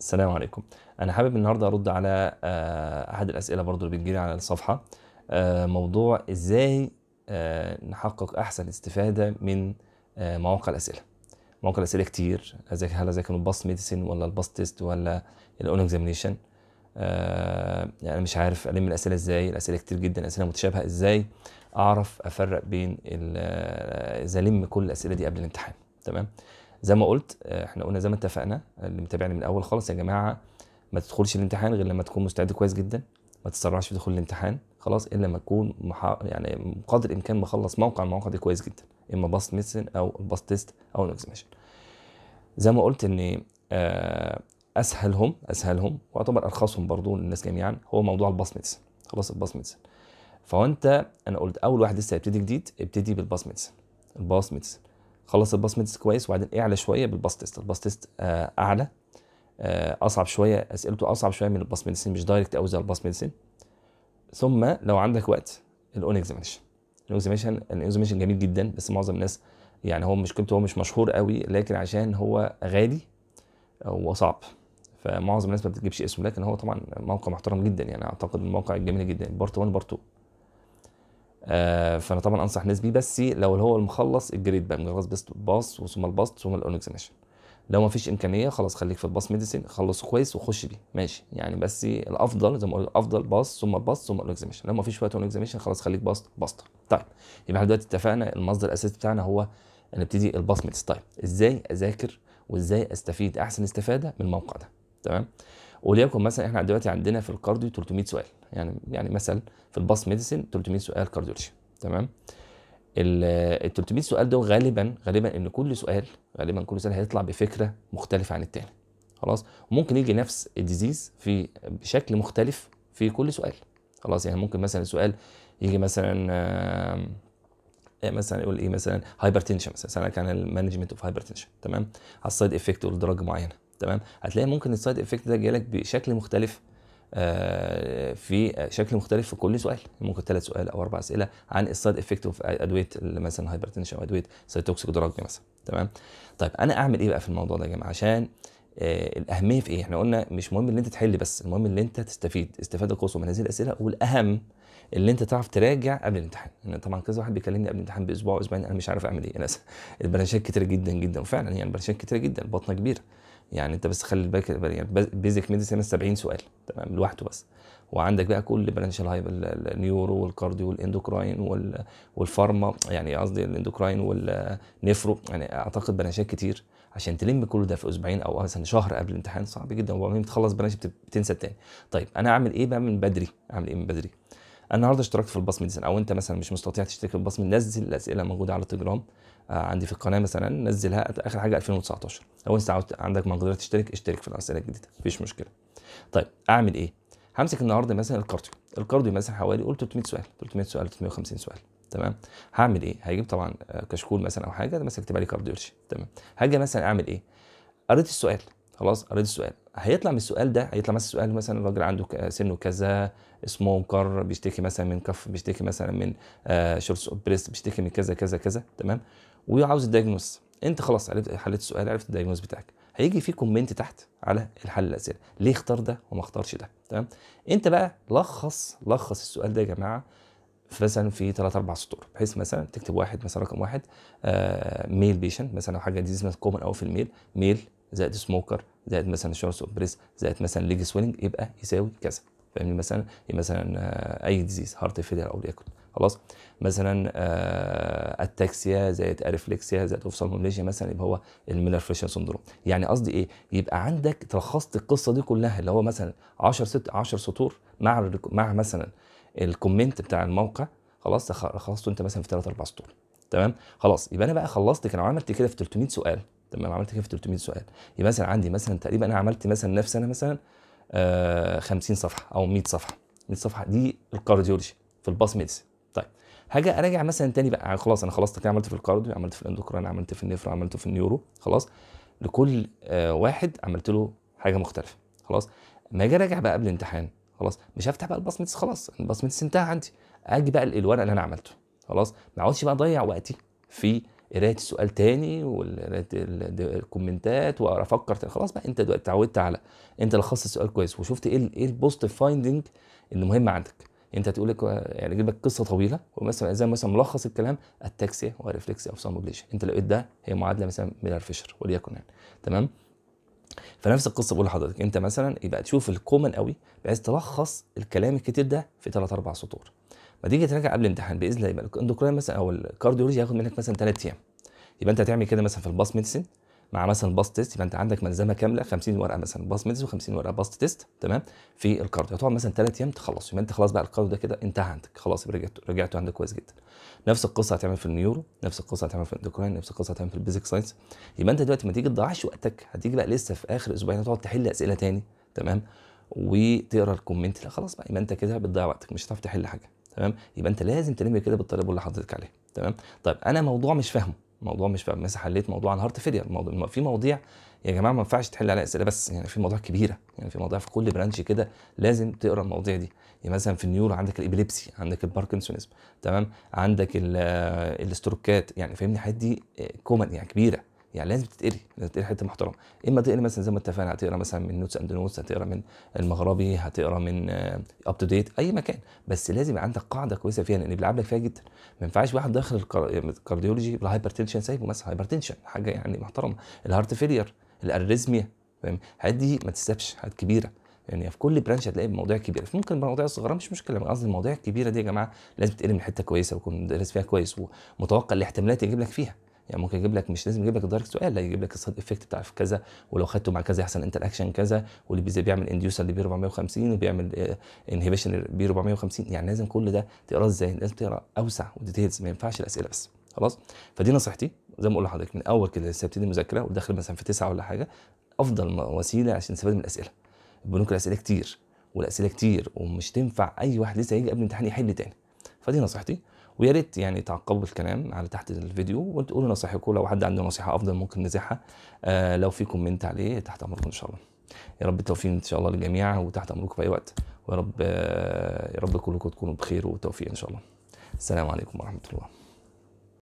السلام عليكم انا حابب النهارده ارد على آه، احد الاسئله برضو اللي بتجيلي على الصفحه آه، موضوع ازاي آه، نحقق احسن استفاده من مواقع الاسئله مواقع الاسئله كتير هل اذا كانوا الباص ميديسين ولا الباص تيست ولا الاون اكزامينيشن يعني مش عارف الم الاسئله ازاي الاسئله كتير جدا اسئله متشابهه ازاي اعرف افرق بين اذا لم كل الاسئله دي قبل الامتحان تمام زي ما قلت آه، احنا قلنا زي ما اتفقنا اللي متابعني من الاول خالص يا جماعه ما تدخلش الامتحان غير لما تكون مستعد كويس جدا ما تسرعش في دخول الامتحان خلاص الا لما تكون محا... يعني قدر الامكان مخلص موقع المواقع دي كويس جدا اما باست ميسن او الباست تيست او الاكزاميشن زي ما قلت ان آه، اسهلهم اسهلهم واعتبر ارخصهم برضو للناس جميعا هو موضوع الباص ميسن خلاص الباص ميسن فهو انت انا قلت اول واحد لسه هيبتدي جديد ابتدي بالباص ميسن الباص ميسن خلص الباس ميد تيست كويس وبعدين اعلى شويه بالباس تيست الباس تيست آه اعلى آه اصعب شويه اسئلته اصعب شويه من الباس ميديسين مش دايركت قوي زي الباس ميديسين ثم لو عندك وقت الاون اكزامينشن الاون الاكزامينشن جميل جدا بس معظم الناس يعني هو مشكلته هو مش مشهور قوي لكن عشان هو غالي آه، وصعب فمعظم الناس ما بتجيبش اسمه لكن هو طبعا موقع محترم جدا يعني اعتقد الموقع جميل جدا بارت 1 بارت 2 آه، فانا طبعا انصح الناس بيه بس لو هو المخلص الجريد بقى خلاص بس باص وثم الباص ثم الاونكسينيشن لو ما فيش امكانيه خلاص خليك في الباص ميديسين خلصه كويس وخش بيه ماشي يعني بس الافضل زي ما قلت الافضل باص ثم الباص ثم الاكزاميشن لو ما فيش وقت الاكزاميشن خلاص خليك باص باستر طيب يبقى احنا دلوقتي اتفقنا المصدر الاساسي بتاعنا هو نبتدي الباص ميديسين طيب ازاي اذاكر وازاي استفيد احسن استفاده من الموقع ده تمام وليكن مثلا احنا دلوقتي عندنا في الكارديو 300 سؤال يعني يعني مثل في الباص ميديسن 300 سؤال كارديولوجي تمام ال 300 سؤال دول غالبا غالبا ان كل سؤال غالبا كل سؤال هيطلع بفكره مختلفه عن التاني خلاص ممكن يجي نفس الديزيز في بشكل مختلف في كل سؤال خلاص يعني ممكن مثلا سؤال يجي مثلا آه، مثلا يقول ايه مثلا هايبرتنشن مثلا كان المانجمنت اوف هايبرتنشن تمام على السايد افكت ولدرجه معينه تمام هتلاقي ممكن السايد افكت ده جالك بشكل مختلف آه، في شكل مختلف في كل سؤال ممكن ثلاث سؤال او اربع اسئله عن السايد افكت اوف ادويه مثلا هايبرتنشن او ادويه سايتوكسيك دراج مثلا تمام طيب انا اعمل ايه بقى في الموضوع ده يا جماعه عشان آه، الاهميه في ايه احنا قلنا مش مهم ان انت تحل بس المهم ان انت تستفيد استفاده قصوى من هذه الاسئله والاهم اللي انت تعرف تراجع قبل الامتحان يعني طبعا كذا واحد بيكلمني قبل الامتحان باسبوع واسبوعين انا مش عارف اعمل ايه انا البرانشات كتير جدا جدا وفعلا هي يعني البرانشات كتير جدا البطنه كبيره يعني انت بس خلي بالك يعني بيزك ميديسين 70 سؤال تمام لوحده بس وعندك بقى كل برانش الهايب النيورو والكارديو والاندوكراين والفارما يعني قصدي الاندوكراين والنفرو يعني اعتقد برانشات كتير عشان تلم كل ده في اسبوعين او مثلا شهر قبل الامتحان صعب جدا وبعدين بتخلص برانش بتنسى التاني طيب انا اعمل ايه بقى من بدري اعمل ايه من بدري النهارده اشتركت في البصمه دي او انت مثلا مش مستطيع تشترك في البصمه نزل الاسئله موجوده على التليجرام آه، عندي في القناه مثلا نزلها اخر حاجه 2019 لو انت عاوز عندك مقدره تشترك اشترك في الاسئله الجديده مفيش مشكله طيب اعمل ايه همسك النهارده مثلا الكارديو الكارديو مثلا حوالي قول 300 سؤال 300 سؤال 350 سؤال تمام هعمل ايه هجيب طبعا كشكول مثلا او حاجه مثلا اكتب عليه كارديو تمام هاجي مثلا اعمل ايه قريت السؤال خلاص قريت السؤال هيطلع من السؤال ده هيطلع مثلا سؤال مثلا الراجل عنده سنه كذا اسمه مقرر بيشتكي مثلا من كف بيشتكي مثلا من آه، شورتس اوف بريست بيشتكي من كذا كذا كذا تمام وعاوز الدايجنوز انت خلاص عرفت حليت السؤال عرفت الدايجنوز بتاعك هيجي في كومنت تحت على الحل الاسئله ليه اختار ده وما اختارش ده تمام انت بقى لخص لخص السؤال ده يا جماعه مثلا في ثلاث اربع سطور بحيث مثلا تكتب واحد مثلا رقم واحد آه ميل بيشن مثلا حاجه ديزيز كومن او في الميل ميل زائد سموكر زائد مثلا شورس اوف بريس زائد مثلا ليج سوينج يبقى يساوي كذا فاهمني مثلا يعني مثلا آه، اي ديزيز هارت فيلير او ليكن خلاص مثلا التاكسيا آه، زائد اريفلكسيا زائد مومليشيا مثلا يبقى هو الميلر فريشن سندروم يعني قصدي ايه يبقى عندك تلخصت القصه دي كلها اللي هو مثلا 10 ست 10 سطور مع مع مثلا الكومنت بتاع الموقع خلاص لخصته انت مثلا في 3 4 سطور تمام خلاص يبقى انا بقى خلصت كان عملت كده في 300 سؤال طب انا عملت كده في 300 سؤال يبقى مثلا عندي مثلا تقريبا انا عملت مثلا نفس انا مثلا آه 50 صفحه او 100 صفحه 100 صفحه دي الكارديولوجي في الباس ميديسن طيب هاجي اراجع مثلا تاني بقى يعني خلاص انا خلصت كده عملت في الكارديو عملت في الاندوكراين عملت في النيفرو عملت في النيورو خلاص لكل آه واحد عملت له حاجه مختلفه خلاص ما اجي اراجع بقى قبل الامتحان خلاص مش هفتح بقى الباص خلاص الباص انتهى عندي اجي بقى الورق اللي انا عملته خلاص ما اقعدش بقى اضيع وقتي في قرايه السؤال تاني وقرايه الكومنتات وافكر خلاص بقى انت دلوقتي اتعودت على انت لخصت السؤال كويس وشفت ايه ايه البوست فايندنج اللي مهم عندك انت هتقول لك يعني اجيب لك قصه طويله ومثلا زي مثلا ملخص الكلام التاكسيا وريفلكسيا او سامبليشن انت لقيت ده هي معادله مثلا ميلر فيشر وليكن يعني تمام فنفس القصه بقول لحضرتك انت مثلا يبقى تشوف الكومن قوي بحيث تلخص الكلام الكتير ده في ثلاث اربع سطور ما تيجي تراجع قبل الامتحان باذن الله يبقى الاندوكراين مثلا او الكارديولوجي هياخد منك مثلا ثلاث ايام يبقى انت هتعمل كده مثلا في الباص ميديسن مع مثلا باست تيست يبقى انت عندك ملزمه كامله 50 ورقه مثلا باست ميدز و50 ورقه باست تيست تمام في الكارديو هتقعد مثلا ثلاث ايام تخلص يبقى انت خلاص بقى الكارديو ده كده انتهى عندك خلاص رجعت رجعته رجعته عندك كويس جدا نفس القصه هتعمل في النيورو نفس القصه هتعمل في الاندوكراين نفس القصه هتعمل في البيزك ساينس يبقى انت دلوقتي ما تيجي تضيعش وقتك هتيجي بقى لسه في اخر اسبوعين هتقعد تحل اسئله ثاني تمام وتقرا الكومنت لا خلاص بقى يبقى انت كده بتضيع وقتك مش هتعرف تحل حاجه تمام يبقى انت لازم تلم كده بالطريقه اللي حضرتك عليها تمام طيب انا موضوع مش فاهمه الموضوع مش بقى مثلا حليت موضوع عن هارت فيلير الموضوع في مواضيع يا جماعه ما ينفعش تحل عليها اسئله بس يعني في مواضيع كبيره يعني في مواضيع في كل برانش كده لازم تقرا المواضيع دي يعني مثلا في النيورو عندك الابيليبسي عندك الباركنسونزم تمام عندك الاستروكات آه، يعني فاهمني الحاجات دي كومن آه، يعني كبيره يعني لازم تتقري لازم تتقري حته محترمه اما تقري مثلا زي ما اتفقنا هتقرا مثلا من نوتس اند نوتس هتقرا من المغربي هتقرا من اب تو ديت اي مكان بس لازم يبقى عندك قاعده كويسه فيها لان بيلعب لك فيها جدا ما ينفعش واحد داخل الكارديولوجي بالهايبر تنشن سايبه مثلا هايبر تنشن حاجه يعني محترمه الهارت فيلير الاريزميا فاهم الحاجات دي ما تستبش حاجات كبيره يعني في كل برانش هتلاقي مواضيع كبيره ممكن المواضيع الصغيره مش مشكله قصدي المواضيع الكبيره دي يا جماعه لازم تقري من حته كويسه وتكون دارس فيها كويس ومتوقع الاحتمالات يجيب لك فيها يعني ممكن يجيب لك مش لازم يجيب لك الدايركت سؤال لا يجيب لك السايد افكت بتاع كذا ولو خدته مع كذا يحصل انتر اكشن كذا واللي بيعمل انديوسر اللي بي 450 وبيعمل انهبيشن بي 450 يعني لازم كل ده تقراه ازاي لازم تقرا اوسع وديتيلز ما ينفعش الاسئله بس خلاص فدي نصيحتي زي ما بقول لحضرتك من اول كده لسه بتدي مذاكره وداخل مثلا في تسعه ولا حاجه افضل وسيله عشان تستفاد من الاسئله البنوك الاسئله كتير والاسئله كتير ومش تنفع اي واحد لسه هيجي قبل الامتحان يحل تاني فدي نصيحتي ويا ريت يعني تعقبوا الكلام على تحت الفيديو وتقولوا نصيحتكم لو حد عنده نصيحه افضل ممكن نزيحها آه لو في كومنت عليه تحت امركم ان شاء الله يا رب التوفيق ان شاء الله للجميع وتحت امركم في اي وقت ويا رب آه يا رب كلكم تكونوا بخير وتوفيق ان شاء الله السلام عليكم ورحمه الله